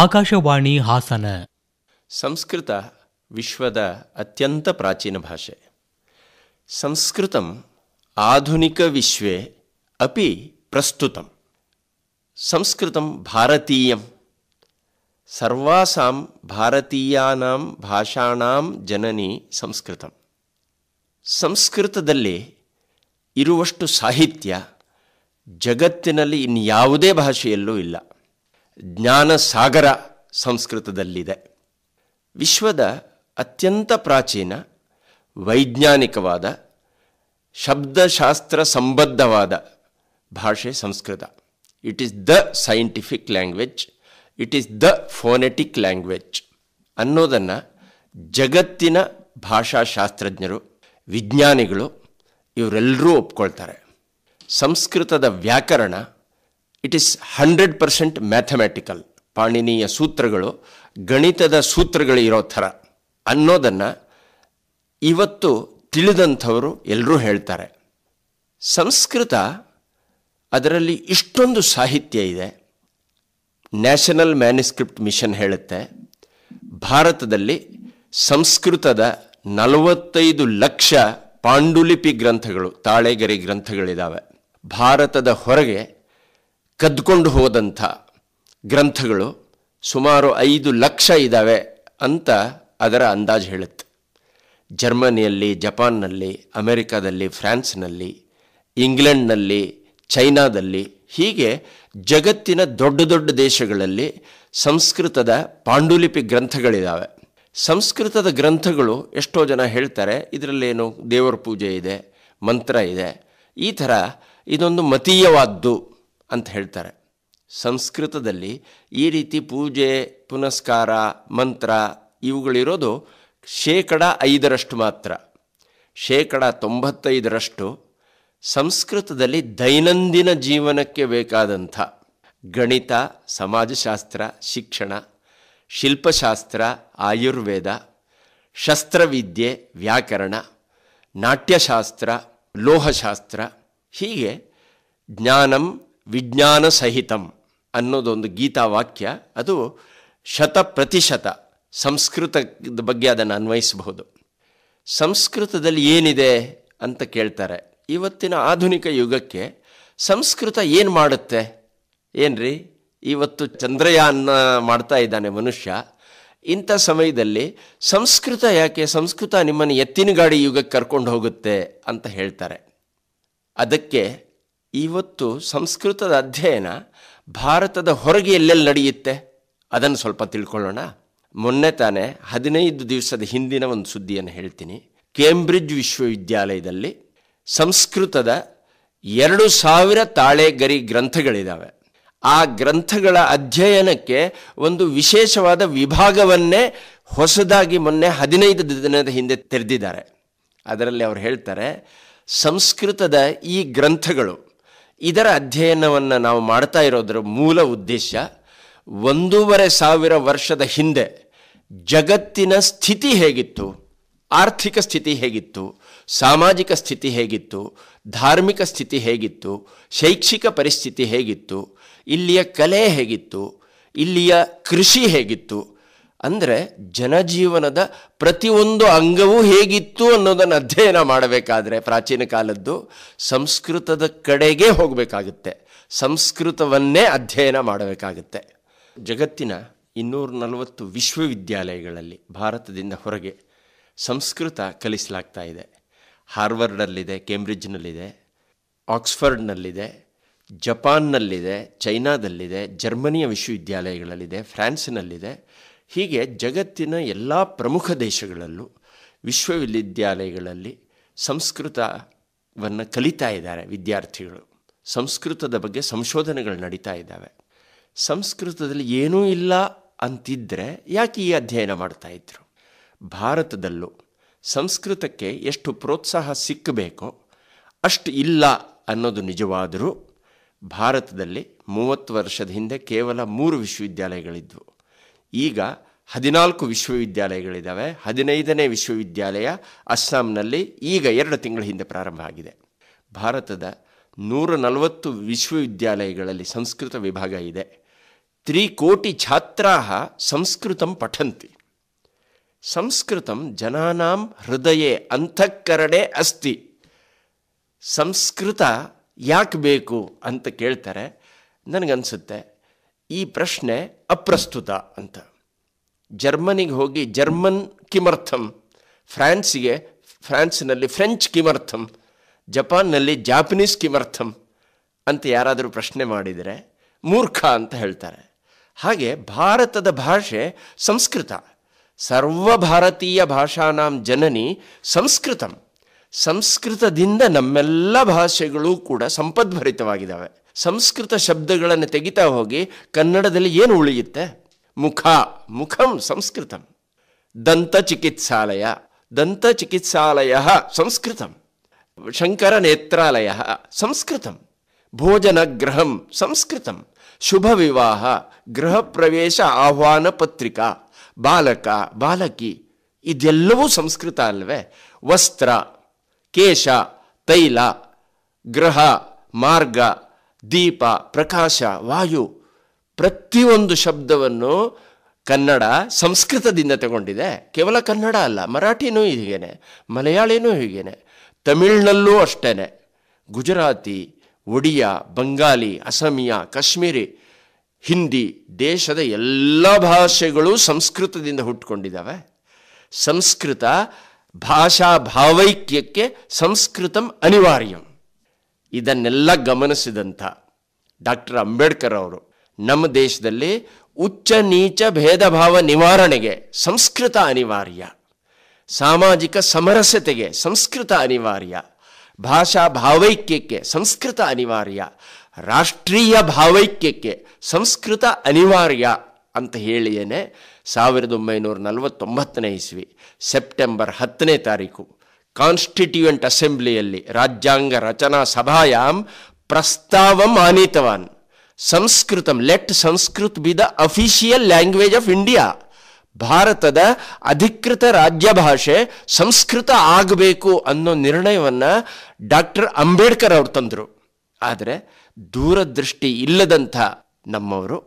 ಆಕಾಶವಾಣಿ ಹಾಸನ ಸಂಸ್ಕೃತ ವಿಶ್ವದ ಅತ್ಯಂತ ಪ್ರಾಚೀನ ಭಾಷೆ ಸಂಸ್ಕೃತ ಆಧುನಿಕ ವಿಶ್ವೇ ಅಪಿ ಪ್ರಸ್ತುತ ಸಂಸ್ಕೃತ ಭಾರತೀಯ ಸರ್ವಾಸಾಂ ಭಾರತೀಯಾನಾಂ ಭಾಷಾಣಾಂ ಜನನಿ ಸಂಸ್ಕೃತ ಸಂಸ್ಕೃತದಲ್ಲಿ ಇರುವಷ್ಟು ಸಾಹಿತ್ಯ ಜಗತ್ತಿನಲ್ಲಿ ಇನ್ಯಾವುದೇ ಭಾಷೆಯಲ್ಲೂ ಇಲ್ಲ ಜ್ಞಾನಸಾಗರ ಸಂಸ್ಕೃತದಲ್ಲಿದೆ ವಿಶ್ವದ ಅತ್ಯಂತ ಪ್ರಾಚೀನ ವೈಜ್ಞಾನಿಕವಾದ ಶಬ್ದಶಾಸ್ತ್ರ ಸಂಬದ್ಧವಾದ ಭಾಷೆ Sanskrit it is the scientific language it is the phonetic language ಅನ್ನೋದನ್ನು ಜಗತ್ತಿನ ಭಾಷಾಶಾಸ್ತ್ರಜ್ಞರು ವಿಜ್ಞಾನಿಗಳು ಇವರೆಲ್ಲರೂ ಒಪ್ಕೊಳ್ತಾರೆ ಸಂಸ್ಕೃತದ ವ್ಯಾಕರಣ it is hundred percent mathematical ಪಾಣಿನಿಯ ಸೂತ್ರಗಳು ಗಣಿತದ ಸೂತ್ರಗಳು ಇರೋ ಥರ ಅನ್ನೋದನ್ನು ಇವತ್ತು ತಿಳಿದಂಥವರು ಎಲ್ಲರೂ ಹೇಳ್ತಾರೆ ಸಂಸ್ಕೃತ ಅದರಲ್ಲಿ ಇಷ್ಟೊಂದು ಸಾಹಿತ್ಯ ಇದೆ ನ್ಯಾಷನಲ್ ಮ್ಯಾನಿಸ್ಕ್ರಿಪ್ಟ್ ಮಿಷನ್ ಹೇಳುತ್ತೆ ಭಾರತದಲ್ಲಿ ಸಂಸ್ಕೃತದ ನಲವತ್ತೈದು ಲಕ್ಷ ಪಾಂಡುಲಿಪಿ ಗ್ರಂಥಗಳು ತಾಳೆಗರಿ ಗ್ರಂಥಗಳಿದ್ದಾವೆ ಭಾರತದ ಹೊರಗೆ ಕದ್ಕೊಂಡು ಹೋದಂಥ ಗ್ರಂಥಗಳು ಸುಮಾರು ಐದು ಲಕ್ಷ ಇದ್ದಾವೆ ಅಂತ ಅದರ ಅಂದಾಜು ಹೇಳುತ್ತೆ ಜರ್ಮನಿಯಲ್ಲಿ ಜಪಾನ್ನಲ್ಲಿ ಅಮೆರಿಕಾದಲ್ಲಿ ಫ್ರಾನ್ಸ್ನಲ್ಲಿ ಇಂಗ್ಲೆಂಡ್ನಲ್ಲಿ ಚೈನಾದಲ್ಲಿ ಹೀಗೆ ಜಗತ್ತಿನ ದೊಡ್ಡ ದೊಡ್ಡ ದೇಶಗಳಲ್ಲಿ ಸಂಸ್ಕೃತದ ಪಾಂಡುಲಿಪಿ ಗ್ರಂಥಗಳಿದ್ದಾವೆ ಸಂಸ್ಕೃತದ ಗ್ರಂಥಗಳು ಎಷ್ಟೋ ಜನ ಹೇಳ್ತಾರೆ ಇದರಲ್ಲೇನು ದೇವರ ಪೂಜೆ ಇದೆ ಮಂತ್ರ ಇದೆ ಈ ಥರ ಇದೊಂದು ಮತೀಯವಾದ್ದು ಅಂತ ಹೇಳ್ತಾರೆ ಸಂಸ್ಕೃತದಲ್ಲಿ ಈ ರೀತಿ ಪೂಜೆ ಪುನಸ್ಕಾರ ಮಂತ್ರ ಇವುಗಳಿರೋದು ಶೇಕಡ ಐದರಷ್ಟು ಮಾತ್ರ ಶೇಕಡ ತೊಂಬತ್ತೈದರಷ್ಟು ಸಂಸ್ಕೃತದಲ್ಲಿ ದೈನಂದಿನ ಜೀವನಕ್ಕೆ ಬೇಕಾದಂಥ ಗಣಿತ ಸಮಾಜಶಾಸ್ತ್ರ ಶಿಕ್ಷಣ ಶಿಲ್ಪಶಾಸ್ತ್ರ ಆಯುರ್ವೇದ ಶಸ್ತ್ರವಿದ್ಯೆ ವ್ಯಾಕರಣ ನಾಟ್ಯಶಾಸ್ತ್ರ ಲೋಹಶಾಸ್ತ್ರ ಹೀಗೆ ಜ್ಞಾನಂ ವಿಜ್ಞಾನ ಸಹಿತಂ ಅನ್ನೋದೊಂದು ಗೀತಾ ವಾಕ್ಯ ಅದು ಶತ ಪ್ರತಿಶತ ಸಂಸ್ಕೃತದ ಬಗ್ಗೆ ಅದನ್ನು ಅನ್ವಯಿಸಬಹುದು ಸಂಸ್ಕೃತದಲ್ಲಿ ಏನಿದೆ ಅಂತ ಕೇಳ್ತಾರೆ ಇವತ್ತಿನ ಆಧುನಿಕ ಯುಗಕ್ಕೆ ಸಂಸ್ಕೃತ ಏನು ಮಾಡುತ್ತೆ ಏನ್ರಿ ಇವತ್ತು ಚಂದ್ರಯಾನ ಮಾಡ್ತಾ ಇದ್ದಾನೆ ಮನುಷ್ಯ ಇಂಥ ಸಮಯದಲ್ಲಿ ಸಂಸ್ಕೃತ ಯಾಕೆ ಸಂಸ್ಕೃತ ನಿಮ್ಮನ್ನು ಎತ್ತಿನ ಗಾಡಿ ಯುಗಕ್ಕೆ ಕರ್ಕೊಂಡು ಹೋಗುತ್ತೆ ಅಂತ ಹೇಳ್ತಾರೆ ಅದಕ್ಕೆ ಇವತ್ತು ಸಂಸ್ಕೃತದ ಅಧ್ಯಯನ ಭಾರತದ ಹೊರಗೆ ಎಲ್ಲೆಲ್ಲಿ ನಡೆಯುತ್ತೆ ಅದನ್ನು ಸ್ವಲ್ಪ ತಿಳ್ಕೊಳ್ಳೋಣ ಮೊನ್ನೆ ತಾನೇ ಹದಿನೈದು ದಿವಸದ ಹಿಂದಿನ ಒಂದು ಸುದ್ದಿಯನ್ನು ಹೇಳ್ತೀನಿ ಕೇಂಬ್ರಿಡ್ಜ್ ವಿಶ್ವವಿದ್ಯಾಲಯದಲ್ಲಿ ಸಂಸ್ಕೃತದ ಎರಡು ಸಾವಿರ ತಾಳೆಗರಿ ಗ್ರಂಥಗಳಿದ್ದಾವೆ ಆ ಗ್ರಂಥಗಳ ಅಧ್ಯಯನಕ್ಕೆ ಒಂದು ವಿಶೇಷವಾದ ವಿಭಾಗವನ್ನೇ ಹೊಸದಾಗಿ ಮೊನ್ನೆ ಹದಿನೈದು ದಿನದ ಹಿಂದೆ ತೆರೆದಿದ್ದಾರೆ ಅದರಲ್ಲಿ ಅವ್ರು ಹೇಳ್ತಾರೆ ಸಂಸ್ಕೃತದ ಈ ಗ್ರಂಥಗಳು ಇದರ ಅಧ್ಯಯನವನ್ನು ನಾವು ಮಾಡ್ತಾ ಇರೋದ್ರ ಮೂಲ ಉದ್ದೇಶ ಒಂದೂವರೆ ಸಾವಿರ ವರ್ಷದ ಹಿಂದೆ ಜಗತ್ತಿನ ಸ್ಥಿತಿ ಹೇಗಿತ್ತು ಆರ್ಥಿಕ ಸ್ಥಿತಿ ಹೇಗಿತ್ತು ಸಾಮಾಜಿಕ ಸ್ಥಿತಿ ಹೇಗಿತ್ತು ಧಾರ್ಮಿಕ ಸ್ಥಿತಿ ಹೇಗಿತ್ತು ಶೈಕ್ಷಿಕ ಪರಿಸ್ಥಿತಿ ಹೇಗಿತ್ತು ಇಲ್ಲಿಯ ಕಲೆ ಹೇಗಿತ್ತು ಇಲ್ಲಿಯ ಕೃಷಿ ಹೇಗಿತ್ತು ಅಂದರೆ ಜನಜೀವನದ ಪ್ರತಿಯೊಂದು ಅಂಗವೂ ಹೇಗಿತ್ತು ಅನ್ನೋದನ್ನು ಅಧ್ಯಯನ ಮಾಡಬೇಕಾದ್ರೆ ಪ್ರಾಚೀನ ಕಾಲದ್ದು ಸಂಸ್ಕೃತದ ಕಡೆಗೆ ಹೋಗಬೇಕಾಗುತ್ತೆ ಸಂಸ್ಕೃತವನ್ನೇ ಅಧ್ಯಯನ ಮಾಡಬೇಕಾಗುತ್ತೆ ಜಗತ್ತಿನ ಇನ್ನೂರ ನಲವತ್ತು ವಿಶ್ವವಿದ್ಯಾಲಯಗಳಲ್ಲಿ ಭಾರತದಿಂದ ಹೊರಗೆ ಸಂಸ್ಕೃತ ಕಲಿಸಲಾಗ್ತಾ ಇದೆ ಹಾರ್ವರ್ಡಲ್ಲಿದೆ ಕೇಂಬ್ರಿಡ್ಜ್ನಲ್ಲಿದೆ ಆಕ್ಸ್ಫರ್ಡ್ನಲ್ಲಿದೆ ಜಪಾನ್ನಲ್ಲಿದೆ ಚೈನಾದಲ್ಲಿದೆ ಜರ್ಮನಿಯ ವಿಶ್ವವಿದ್ಯಾಲಯಗಳಲ್ಲಿದೆ ಫ್ರಾನ್ಸ್ನಲ್ಲಿದೆ ಹೀಗೆ ಜಗತ್ತಿನ ಎಲ್ಲ ಪ್ರಮುಖ ದೇಶಗಳಲ್ಲೂ ವಿಶ್ವವಿದ್ಯಾಲಯಗಳಲ್ಲಿ ಸಂಸ್ಕೃತವನ್ನು ಕಲಿತಾ ಇದ್ದಾರೆ ವಿದ್ಯಾರ್ಥಿಗಳು ಸಂಸ್ಕೃತದ ಬಗ್ಗೆ ಸಂಶೋಧನೆಗಳು ನಡೀತಾ ಇದ್ದಾವೆ ಸಂಸ್ಕೃತದಲ್ಲಿ ಏನೂ ಇಲ್ಲ ಅಂತಿದ್ದರೆ ಯಾಕೆ ಈ ಅಧ್ಯಯನ ಮಾಡ್ತಾ ಮಾಡ್ತಾಯಿದ್ರು ಭಾರತದಲ್ಲೂ ಸಂಸ್ಕೃತಕ್ಕೆ ಎಷ್ಟು ಪ್ರೋತ್ಸಾಹ ಸಿಕ್ಕಬೇಕೋ ಅಷ್ಟು ಇಲ್ಲ ಅನ್ನೋದು ನಿಜವಾದರೂ ಭಾರತದಲ್ಲಿ ಮೂವತ್ತು ವರ್ಷದ ಹಿಂದೆ ಕೇವಲ ಮೂರು ವಿಶ್ವವಿದ್ಯಾಲಯಗಳಿದ್ವು ಈಗ ಹದಿನಾಲ್ಕು ವಿಶ್ವವಿದ್ಯಾಲಯಗಳಿದ್ದಾವೆ ಹದಿನೈದನೇ ವಿಶ್ವವಿದ್ಯಾಲಯ ಅಸ್ಸಾಂನಲ್ಲಿ ಈಗ ಎರಡು ತಿಂಗಳ ಹಿಂದೆ ಪ್ರಾರಂಭ ಆಗಿದೆ ಭಾರತದ ನೂರ ನಲವತ್ತು ವಿಶ್ವವಿದ್ಯಾಲಯಗಳಲ್ಲಿ ಸಂಸ್ಕೃತ ವಿಭಾಗ ಇದೆ ತ್ರೀ ಕೋಟಿ ಛಾತ್ರಾ ಸಂಸ್ಕೃತಂ ಪಠಂತಿ ಸಂಸ್ಕೃತಂ ಜನಾನಾಂ ಹೃದಯೇ ಅಂತಃಕರಣೆ ಅಸ್ತಿ ಸಂಸ್ಕೃತ ಯಾಕೆ ಬೇಕು ಅಂತ ಕೇಳ್ತಾರೆ ನನಗನ್ಸುತ್ತೆ ಈ ಪ್ರಶ್ನೆ ಅಪ್ರಸ್ತುತ ಅಂತ ಜರ್ಮನಿಗೆ ಹೋಗಿ ಜರ್ಮನ್ ಕಿಮರ್ಥಂ ಫ್ರಾನ್ಸ್ಗೆ ಫ್ರಾನ್ಸ್ನಲ್ಲಿ ಫ್ರೆಂಚ್ ಕಿಮರ್ಥಂ ಜಪಾನ್ನಲ್ಲಿ ಜಾಪನೀಸ್ ಕಿಮರ್ಥಂ ಅಂತ ಯಾರಾದರೂ ಪ್ರಶ್ನೆ ಮಾಡಿದರೆ ಮೂರ್ಖ ಅಂತ ಹೇಳ್ತಾರೆ ಹಾಗೆ ಭಾರತದ ಭಾಷೆ ಸಂಸ್ಕೃತ ಸರ್ವ ಭಾಷಾ ಭಾಷಾನಾಂ ಜನನಿ ಸಂಸ್ಕೃತಂ ಸಂಸ್ಕೃತದಿಂದ ನಮ್ಮೆಲ್ಲ ಭಾಷೆಗಳೂ ಕೂಡ ಸಂಪದ್ಭರಿತವಾಗಿದ್ದಾವೆ ಸಂಸ್ಕೃತ ಶಬ್ದಗಳನ್ನು ತೆಗಿತಾ ಹೋಗಿ ಕನ್ನಡದಲ್ಲಿ ಏನು ಉಳಿಯುತ್ತೆ ಮುಖ ಮುಖಂ ಸಂಸ್ಕೃತಂ ದಂತ ಚಿಕಿತ್ಸಾಲಯ ದಂತ ಚಿಕಿತ್ಸಾಲಯ ಸಂಸ್ಕೃತಂ ಶಂಕರ ನೇತ್ರಾಲಯ ಸಂಸ್ಕೃತಂ ಭೋಜನ ಗೃಹಂ ಸಂಸ್ಕೃತಂ ಶುಭ ವಿವಾಹ ಗೃಹ ಪ್ರವೇಶ ಆಹ್ವಾನ ಪತ್ರಿಕಾ ಬಾಲಕ ಬಾಲಕಿ ಇದೆಲ್ಲವೂ ಸಂಸ್ಕೃತ ಅಲ್ವೇ ವಸ್ತ್ರ ಕೇಶ ತೈಲ ಗೃಹ ಮಾರ್ಗ ದೀಪ ಪ್ರಕಾಶ ವಾಯು ಪ್ರತಿಯೊಂದು ಶಬ್ದವನ್ನು ಕನ್ನಡ ಸಂಸ್ಕೃತದಿಂದ ತಗೊಂಡಿದೆ ಕೇವಲ ಕನ್ನಡ ಅಲ್ಲ ಮರಾಠಿನೂ ಹೀಗೇನೆ ಮಲಯಾಳಿನೂ ಹೀಗೇನೆ ತಮಿಳ್ನಲ್ಲೂ ಅಷ್ಟೇ ಗುಜರಾತಿ ಒಡಿಯಾ ಬಂಗಾಲಿ ಅಸಮಿಯಾ ಕಾಶ್ಮೀರಿ ಹಿಂದಿ ದೇಶದ ಎಲ್ಲ ಭಾಷೆಗಳು ಸಂಸ್ಕೃತದಿಂದ ಹುಟ್ಕೊಂಡಿದ್ದಾವೆ ಸಂಸ್ಕೃತ ಭಾಷಾ ಭಾವೈಕ್ಯಕ್ಕೆ ಸಂಸ್ಕೃತಂ ಅನಿವಾರ್ಯಂ ಇದನ್ನೆಲ್ಲ ಗಮನಿಸಿದಂಥ ಡಾಕ್ಟರ್ ಅಂಬೇಡ್ಕರ್ ಅವರು ನಮ್ಮ ದೇಶದಲ್ಲಿ ಉಚ್ಚ ನೀಚ ಭೇದ ಭಾವ ನಿವಾರಣೆಗೆ ಸಂಸ್ಕೃತ ಅನಿವಾರ್ಯ ಸಾಮಾಜಿಕ ಸಮರಸತೆಗೆ ಸಂಸ್ಕೃತ ಅನಿವಾರ್ಯ ಭಾಷಾ ಭಾವೈಕ್ಯಕ್ಕೆ ಸಂಸ್ಕೃತ ಅನಿವಾರ್ಯ ರಾಷ್ಟ್ರೀಯ ಭಾವೈಕ್ಯಕ್ಕೆ ಸಂಸ್ಕೃತ ಅನಿವಾರ್ಯ ಅಂತ ಹೇಳಿಯೇನೆ ಸಾವಿರದ ಒಂಬೈನೂರ ನಲವತ್ತೊಂಬತ್ತನೇ ಇಸ್ವಿ ಸೆಪ್ಟೆಂಬರ್ ಹತ್ತನೇ ತಾರೀಕು ಕಾನ್ಸ್ಟಿಟ್ಯೂಯೆಂಟ್ ಅಸೆಂಬ್ಲಿಯಲ್ಲಿ ರಾಜ್ಯಾಂಗ ರಚನಾ ಸಭಾಯಾಂ ಪ್ರಸ್ತಾವ ಆನೀತವಾನ್ ಸಂಸ್ಕೃತಂ let Sanskrit be the official language of India ಭಾರತದ ಅಧಿಕೃತ ರಾಜ್ಯ ಭಾಷೆ ಸಂಸ್ಕೃತ ಆಗಬೇಕು ಅನ್ನೋ ನಿರ್ಣಯವನ್ನು ಡಾಕ್ಟರ್ ಅಂಬೇಡ್ಕರ್ ಅವರು ತಂದರು ಆದರೆ ದೂರದೃಷ್ಟಿ ಇಲ್ಲದಂಥ ನಮ್ಮವರು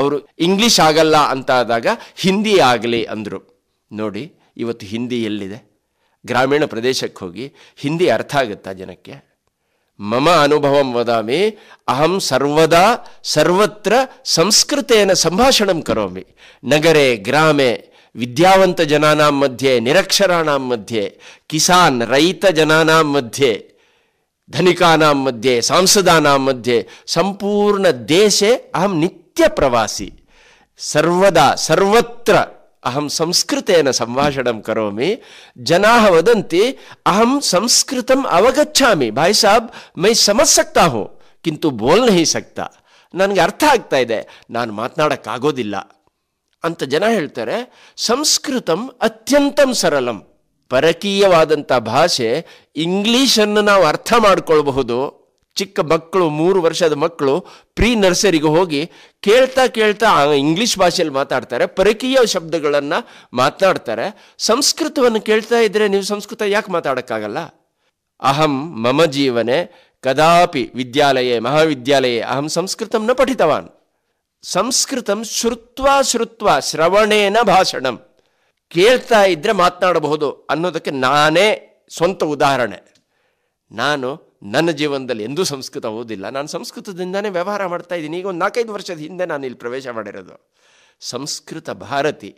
ಅವರು ಇಂಗ್ಲೀಷ್ ಆಗಲ್ಲ ಅಂತಾದಾಗ ಹಿಂದಿ ಆಗಲಿ ಅಂದರು ನೋಡಿ ಇವತ್ತು ಹಿಂದಿ ಎಲ್ಲಿದೆ ಗ್ರಾಮೀಣ ಪ್ರದೇಶಕ್ಕೆ ಹೋಗಿ ಹಿಂದಿ ಅರ್ಥ ಆಗುತ್ತಾ ಜನಕ್ಕೆ ಮಮ ಅನುಭವ ವದಾಮಿ ಅಹಂ ಸರ್ವದಾ ಸರ್ವತ್ರ ಸಂಸ್ಕೃತೇನ ಸಂಭಾಷಣಂ ಕರೋಮಿ ನಗರೆ ಗ್ರಾಮೆ ವಿದ್ಯಾವಂತ ಜನಾನಾಂ ಮಧ್ಯೆ ನಿರಕ್ಷರಾಣಾಂ ಮಧ್ಯೆ ಕಿಸಾನ್ ರೈತ ಜನಾನಾಂ ಮಧ್ಯೆ ಧನಿಕಾನಾಂ ಮಧ್ಯೆ ಸಾಂಸದಾನಾಂ ಮಧ್ಯೆ ಸಂಪೂರ್ಣ ದೇಶೆ ಅಹಂ ನಿತ್ಯ ಪ್ರವಾಸಿ ಸರ್ವದಾ ಸರ್ವತ್ರ ಅಹಂ ಸಂಸ್ಕೃತೇನ ಸಂಭಾಷಣಂ ಕರೋಮಿ ಜನಾ ವದಂತಿ ಅಹಂ ಸಂಸ್ಕೃತಂ ಅವಗಚ್ಚಾಮಿ ಭಾಯ್ ಸಾಬ್ ಮೈ ಸಮಜ್ ಸಕ್ತಾ ಹೂ ಕಿಂತು ಬೋಲ್ ನಹಿ ಸಕ್ತಾ ನನಗೆ ಅರ್ಥ ಆಗ್ತಾ ಇದೆ ನಾನು ಮಾತನಾಡೋಕ್ಕಾಗೋದಿಲ್ಲ ಅಂತ ಜನ ಹೇಳ್ತಾರೆ ಸಂಸ್ಕೃತಂ ಅತ್ಯಂತಂ ಸರಳಂ ಪರಕೀಯವಾದಂಥ ಭಾಷೆ ಇಂಗ್ಲೀಷನ್ನು ನಾವು ಅರ್ಥ ಮಾಡ್ಕೊಳ್ಬಹುದು ಚಿಕ್ಕ ಮಕ್ಕಳು ಮೂರು ವರ್ಷದ ಮಕ್ಕಳು ಪ್ರೀ ನರ್ಸರಿಗೆ ಹೋಗಿ ಕೇಳ್ತಾ ಕೇಳ್ತಾ ಇಂಗ್ಲಿಷ್ ಭಾಷೆಯಲ್ಲಿ ಮಾತಾಡ್ತಾರೆ ಪರಕೀಯ ಶಬ್ದಗಳನ್ನು ಮಾತನಾಡ್ತಾರೆ ಸಂಸ್ಕೃತವನ್ನು ಕೇಳ್ತಾ ಇದ್ರೆ ನೀವು ಸಂಸ್ಕೃತ ಯಾಕೆ ಮಾತಾಡೋಕ್ಕಾಗಲ್ಲ ಅಹಂ ಮಮ ಜೀವನೆ ಕದಾಪಿ ವಿದ್ಯಾಲಯ ಮಹಾವಿದ್ಯಾಲಯ ಅಹಂ ಸಂಸ್ಕೃತಂನ ಪಠಿತವಾನ್ ಸಂಸ್ಕೃತಂ ಶ್ರುತ್ವಾ ಶ್ರುತ್ವಾ ಶ್ರವಣೇನ ಭಾಷಣಂ ಕೇಳ್ತಾ ಇದ್ರೆ ಮಾತನಾಡಬಹುದು ಅನ್ನೋದಕ್ಕೆ ನಾನೇ ಸ್ವಂತ ಉದಾಹರಣೆ ನಾನು ನನ್ನ ಜೀವನದಲ್ಲಿ ಎಂದೂ ಸಂಸ್ಕೃತ ಓದಿಲ್ಲ ನಾನು ಸಂಸ್ಕೃತದಿಂದನೇ ವ್ಯವಹಾರ ಮಾಡ್ತಾ ಇದ್ದೀನಿ ಈಗ ಒಂದು ನಾಲ್ಕೈದು ವರ್ಷದ ಹಿಂದೆ ನಾನು ಇಲ್ಲಿ ಪ್ರವೇಶ ಮಾಡಿರೋದು ಸಂಸ್ಕೃತ ಭಾರತಿ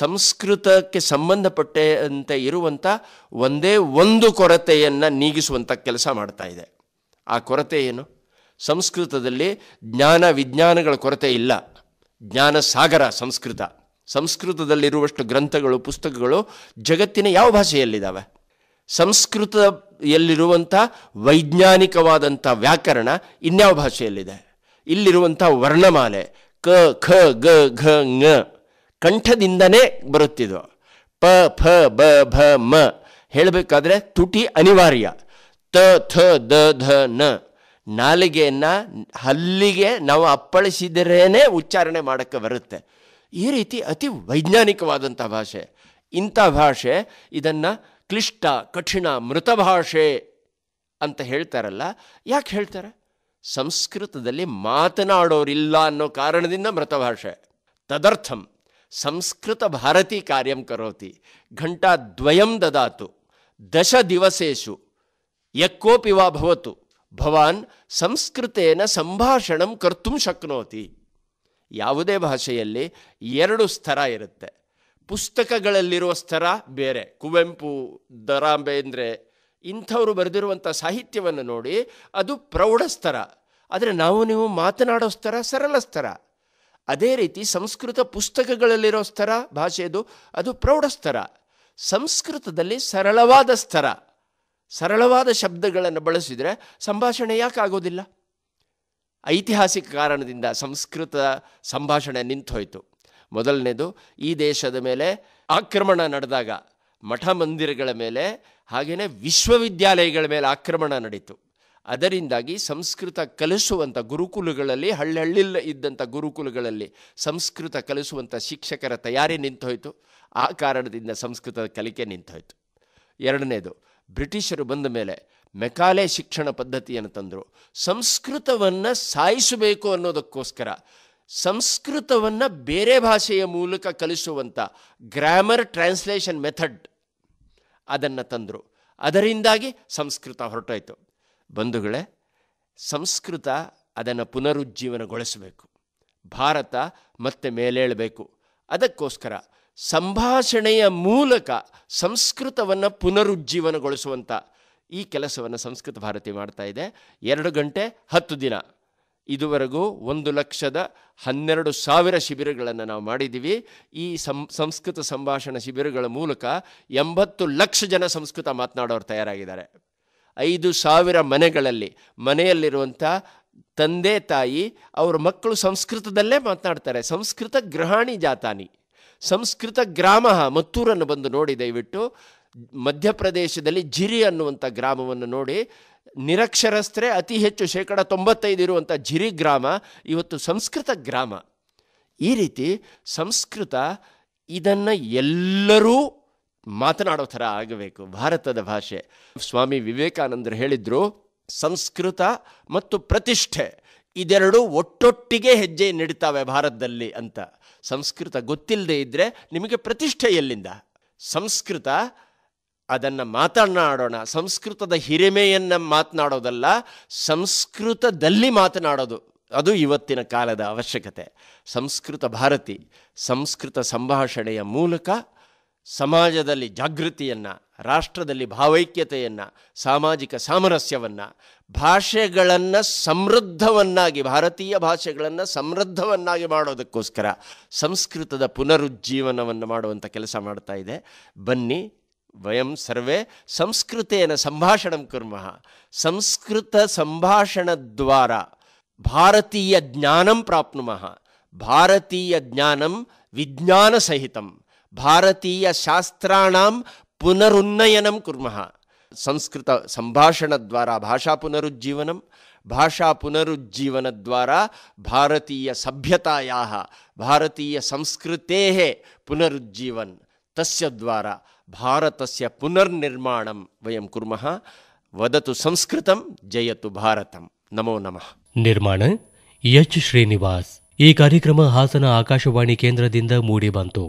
ಸಂಸ್ಕೃತಕ್ಕೆ ಸಂಬಂಧಪಟ್ಟಂತೆ ಇರುವಂಥ ಒಂದೇ ಒಂದು ಕೊರತೆಯನ್ನು ನೀಗಿಸುವಂಥ ಕೆಲಸ ಮಾಡ್ತಾ ಇದೆ ಆ ಕೊರತೆ ಏನು ಸಂಸ್ಕೃತದಲ್ಲಿ ಜ್ಞಾನ ವಿಜ್ಞಾನಗಳ ಕೊರತೆ ಇಲ್ಲ ಜ್ಞಾನ ಸಾಗರ ಸಂಸ್ಕೃತ ಸಂಸ್ಕೃತದಲ್ಲಿರುವಷ್ಟು ಗ್ರಂಥಗಳು ಪುಸ್ತಕಗಳು ಜಗತ್ತಿನ ಯಾವ ಭಾಷೆಯಲ್ಲಿದ್ದಾವೆ ಸಂಸ್ಕೃತ ಯಲ್ಲಿರುವಂಥ ವೈಜ್ಞಾನಿಕವಾದಂಥ ವ್ಯಾಕರಣ ಇನ್ಯಾವ ಭಾಷೆಯಲ್ಲಿದೆ ಇಲ್ಲಿರುವಂಥ ವರ್ಣಮಾಲೆ ಕ ಖ ಗ ಘ ಙ ಕಂಠದಿಂದನೇ ಬರುತ್ತಿದ್ದು ಪ ಫ ಬ ಭ ಮ ಹೇಳಬೇಕಾದ್ರೆ ತುಟಿ ಅನಿವಾರ್ಯ ತ ಥ ದ ಧ ನ ನಾಲಿಗೆಯನ್ನು ಹಲ್ಲಿಗೆ ನಾವು ಅಪ್ಪಳಿಸಿದರೇನೆ ಉಚ್ಚಾರಣೆ ಮಾಡೋಕ್ಕೆ ಬರುತ್ತೆ ಈ ರೀತಿ ಅತಿ ವೈಜ್ಞಾನಿಕವಾದಂಥ ಭಾಷೆ ಇಂಥ ಭಾಷೆ ಇದನ್ನು ಕ್ಲಿಷ್ಟ ಕಠಿಣ ಮೃತಭಾಷೆ ಅಂತ ಹೇಳ್ತಾರಲ್ಲ ಯಾಕೆ ಹೇಳ್ತಾರೆ ಸಂಸ್ಕೃತದಲ್ಲಿ ಮಾತನಾಡೋರಿಲ್ಲ ಅನ್ನೋ ಕಾರಣದಿಂದ ಮೃತಭಾಷೆ ತದರ್ಥಂ ಸಂಸ್ಕೃತ ಭಾರತಿ ಕಾರ್ಯಂ ಕರೋತಿ ದ್ವಯಂ ದದಾತು ದಶ ದಿವಸೇಶು ಯಕ್ಕೋಪಿ ವಾ ಭವತು ಭವಾನ್ ಸಂಸ್ಕೃತೇನ ಸಂಭಾಷಣಂ ಕರ್ತು ಶಕ್ನೋತಿ ಯಾವುದೇ ಭಾಷೆಯಲ್ಲಿ ಎರಡು ಸ್ತರ ಇರುತ್ತೆ ಪುಸ್ತಕಗಳಲ್ಲಿರುವ ಸ್ತರ ಬೇರೆ ಕುವೆಂಪು ದರಾಂಬೇಂದ್ರೆ ಇಂಥವರು ಬರೆದಿರುವಂಥ ಸಾಹಿತ್ಯವನ್ನು ನೋಡಿ ಅದು ಪ್ರೌಢ ಸ್ತರ ಆದರೆ ನಾವು ನೀವು ಮಾತನಾಡೋ ಸ್ತರ ಸರಳ ಸ್ತರ ಅದೇ ರೀತಿ ಸಂಸ್ಕೃತ ಪುಸ್ತಕಗಳಲ್ಲಿರೋ ಸ್ತರ ಭಾಷೆದು ಅದು ಪ್ರೌಢ ಸ್ತರ ಸಂಸ್ಕೃತದಲ್ಲಿ ಸರಳವಾದ ಸ್ತರ ಸರಳವಾದ ಶಬ್ದಗಳನ್ನು ಬಳಸಿದರೆ ಸಂಭಾಷಣೆ ಯಾಕೆ ಆಗೋದಿಲ್ಲ ಐತಿಹಾಸಿಕ ಕಾರಣದಿಂದ ಸಂಸ್ಕೃತ ಸಂಭಾಷಣೆ ಹೋಯಿತು ಮೊದಲನೇದು ಈ ದೇಶದ ಮೇಲೆ ಆಕ್ರಮಣ ನಡೆದಾಗ ಮಠ ಮಂದಿರಗಳ ಮೇಲೆ ಹಾಗೆಯೇ ವಿಶ್ವವಿದ್ಯಾಲಯಗಳ ಮೇಲೆ ಆಕ್ರಮಣ ನಡೀತು ಅದರಿಂದಾಗಿ ಸಂಸ್ಕೃತ ಕಲಿಸುವಂಥ ಗುರುಕುಲಗಳಲ್ಲಿ ಹಳ್ಳಹಳ್ಳಿಲ್ಲ ಇದ್ದಂಥ ಗುರುಕುಲಗಳಲ್ಲಿ ಸಂಸ್ಕೃತ ಕಲಿಸುವಂಥ ಶಿಕ್ಷಕರ ತಯಾರಿ ಹೋಯಿತು ಆ ಕಾರಣದಿಂದ ಸಂಸ್ಕೃತದ ಕಲಿಕೆ ಹೋಯಿತು ಎರಡನೇದು ಬ್ರಿಟಿಷರು ಬಂದ ಮೇಲೆ ಮೆಕಾಲೆ ಶಿಕ್ಷಣ ಪದ್ಧತಿಯನ್ನು ತಂದರು ಸಂಸ್ಕೃತವನ್ನು ಸಾಯಿಸಬೇಕು ಅನ್ನೋದಕ್ಕೋಸ್ಕರ ಸಂಸ್ಕೃತವನ್ನು ಬೇರೆ ಭಾಷೆಯ ಮೂಲಕ ಕಲಿಸುವಂಥ ಗ್ರಾಮರ್ ಟ್ರಾನ್ಸ್ಲೇಷನ್ ಮೆಥಡ್ ಅದನ್ನು ತಂದರು ಅದರಿಂದಾಗಿ ಸಂಸ್ಕೃತ ಹೊರಟೋಯ್ತು ಬಂಧುಗಳೇ ಸಂಸ್ಕೃತ ಅದನ್ನು ಪುನರುಜ್ಜೀವನಗೊಳಿಸಬೇಕು ಭಾರತ ಮತ್ತೆ ಮೇಲೇಳಬೇಕು ಅದಕ್ಕೋಸ್ಕರ ಸಂಭಾಷಣೆಯ ಮೂಲಕ ಸಂಸ್ಕೃತವನ್ನು ಪುನರುಜ್ಜೀವನಗೊಳಿಸುವಂಥ ಈ ಕೆಲಸವನ್ನು ಸಂಸ್ಕೃತ ಭಾರತಿ ಮಾಡ್ತಾ ಇದೆ ಎರಡು ಗಂಟೆ ಹತ್ತು ದಿನ ಇದುವರೆಗೂ ಒಂದು ಲಕ್ಷದ ಹನ್ನೆರಡು ಸಾವಿರ ಶಿಬಿರಗಳನ್ನು ನಾವು ಮಾಡಿದ್ದೀವಿ ಈ ಸಂಸ್ಕೃತ ಸಂಭಾಷಣ ಶಿಬಿರಗಳ ಮೂಲಕ ಎಂಬತ್ತು ಲಕ್ಷ ಜನ ಸಂಸ್ಕೃತ ಮಾತನಾಡೋರು ತಯಾರಾಗಿದ್ದಾರೆ ಐದು ಸಾವಿರ ಮನೆಗಳಲ್ಲಿ ಮನೆಯಲ್ಲಿರುವಂಥ ತಂದೆ ತಾಯಿ ಅವರ ಮಕ್ಕಳು ಸಂಸ್ಕೃತದಲ್ಲೇ ಮಾತನಾಡ್ತಾರೆ ಸಂಸ್ಕೃತ ಗ್ರಹಾಣಿ ಜಾತಾನಿ ಸಂಸ್ಕೃತ ಗ್ರಾಮ ಮತ್ತೂರನ್ನು ಬಂದು ನೋಡಿ ದಯವಿಟ್ಟು ಮಧ್ಯಪ್ರದೇಶದಲ್ಲಿ ಜಿರಿ ಅನ್ನುವಂಥ ಗ್ರಾಮವನ್ನು ನೋಡಿ ನಿರಕ್ಷರಸ್ಥರೇ ಅತಿ ಹೆಚ್ಚು ಶೇಕಡ ತೊಂಬತ್ತೈದು ಇರುವಂಥ ಜಿರಿ ಗ್ರಾಮ ಇವತ್ತು ಸಂಸ್ಕೃತ ಗ್ರಾಮ ಈ ರೀತಿ ಸಂಸ್ಕೃತ ಇದನ್ನು ಎಲ್ಲರೂ ಮಾತನಾಡೋ ಥರ ಆಗಬೇಕು ಭಾರತದ ಭಾಷೆ ಸ್ವಾಮಿ ವಿವೇಕಾನಂದರು ಹೇಳಿದರು ಸಂಸ್ಕೃತ ಮತ್ತು ಪ್ರತಿಷ್ಠೆ ಇದೆರಡು ಒಟ್ಟೊಟ್ಟಿಗೆ ಹೆಜ್ಜೆ ನಡೀತಾವೆ ಭಾರತದಲ್ಲಿ ಅಂತ ಸಂಸ್ಕೃತ ಗೊತ್ತಿಲ್ಲದೆ ಇದ್ದರೆ ನಿಮಗೆ ಪ್ರತಿಷ್ಠೆ ಎಲ್ಲಿಂದ ಸಂಸ್ಕೃತ ಅದನ್ನು ಮಾತನಾಡೋಣ ಸಂಸ್ಕೃತದ ಹಿರಿಮೆಯನ್ನು ಮಾತನಾಡೋದಲ್ಲ ಸಂಸ್ಕೃತದಲ್ಲಿ ಮಾತನಾಡೋದು ಅದು ಇವತ್ತಿನ ಕಾಲದ ಅವಶ್ಯಕತೆ ಸಂಸ್ಕೃತ ಭಾರತಿ ಸಂಸ್ಕೃತ ಸಂಭಾಷಣೆಯ ಮೂಲಕ ಸಮಾಜದಲ್ಲಿ ಜಾಗೃತಿಯನ್ನು ರಾಷ್ಟ್ರದಲ್ಲಿ ಭಾವೈಕ್ಯತೆಯನ್ನು ಸಾಮಾಜಿಕ ಸಾಮರಸ್ಯವನ್ನು ಭಾಷೆಗಳನ್ನು ಸಮೃದ್ಧವನ್ನಾಗಿ ಭಾರತೀಯ ಭಾಷೆಗಳನ್ನು ಸಮೃದ್ಧವನ್ನಾಗಿ ಮಾಡೋದಕ್ಕೋಸ್ಕರ ಸಂಸ್ಕೃತದ ಪುನರುಜ್ಜೀವನವನ್ನು ಮಾಡುವಂಥ ಕೆಲಸ ಮಾಡ್ತಾ ಇದೆ ಬನ್ನಿ वयं सर्वे संस्कृतेन सम्भाषणं कुर्मः संस्कृतसम्भाषणद्वारा भारतीयज्ञानं प्राप्नुमः भारतीयज्ञानं विज्ञानसहितं भारतीयशास्त्राणां पुनरुन्नयनं कुर्मः संस्कृतसम्भाषणद्वारा भाषापुनरुज्जीवनं भाषापुनरुज्जीवनद्वारा भारतीयसभ्यतायाः भारतीयसंस्कृतेः पुनरुज्जीवन् तस्य द्वारा ಭಾರತಸ್ಯ ಪುನರ್ನಿರ್ಮಾಣಂ ವಯಂ ಕುರ್ಮಃ ವದತು ಸಂಸ್ಕೃತಂ ಜಯತು ಭಾರತಂ ನಮೋ ನಮಃ ನಿರ್ಮಾಣ ಎಚ್ ಶ್ರೀನಿವಾಸ್ ಈ ಕಾರ್ಯಕ್ರಮ ಹಾಸನ ಆಕಾಶವಾಣಿ ಕೇಂದ್ರದಿಂದ ಮೂಡಿಬಂತು